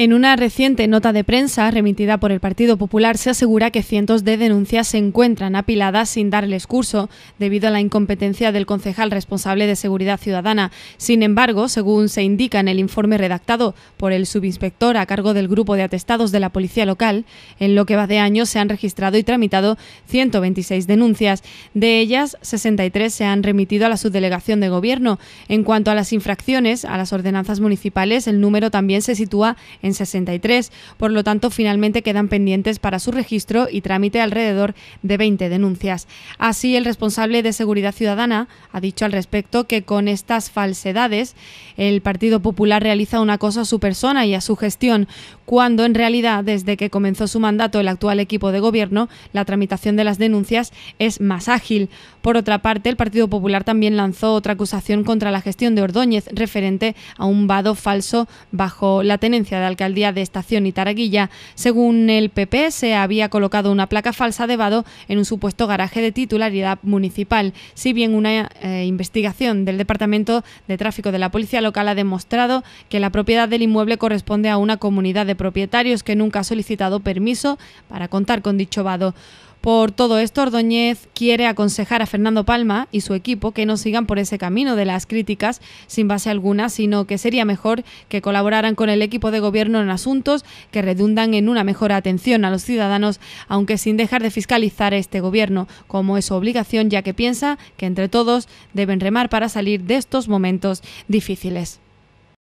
En una reciente nota de prensa remitida por el Partido Popular se asegura que cientos de denuncias se encuentran apiladas sin darles curso debido a la incompetencia del concejal responsable de Seguridad Ciudadana. Sin embargo, según se indica en el informe redactado por el subinspector a cargo del grupo de atestados de la Policía Local, en lo que va de año se han registrado y tramitado 126 denuncias. De ellas, 63 se han remitido a la subdelegación de Gobierno. En cuanto a las infracciones a las ordenanzas municipales, el número también se sitúa en en 63. Por lo tanto, finalmente quedan pendientes para su registro y trámite alrededor de 20 denuncias. Así, el responsable de Seguridad Ciudadana ha dicho al respecto que con estas falsedades el Partido Popular realiza un acoso a su persona y a su gestión, cuando en realidad desde que comenzó su mandato el actual equipo de gobierno, la tramitación de las denuncias es más ágil. Por otra parte, el Partido Popular también lanzó otra acusación contra la gestión de Ordóñez referente a un vado falso bajo la tenencia de alcaldía de Estación y Taraguilla. Según el PP, se había colocado una placa falsa de vado en un supuesto garaje de titularidad municipal, si bien una eh, investigación del Departamento de Tráfico de la Policía Local ha demostrado que la propiedad del inmueble corresponde a una comunidad de propietarios que nunca ha solicitado permiso para contar con dicho vado. Por todo esto, Ordóñez quiere aconsejar a Fernando Palma y su equipo que no sigan por ese camino de las críticas sin base alguna, sino que sería mejor que colaboraran con el equipo de gobierno en asuntos que redundan en una mejor atención a los ciudadanos, aunque sin dejar de fiscalizar este gobierno, como es su obligación, ya que piensa que entre todos deben remar para salir de estos momentos difíciles.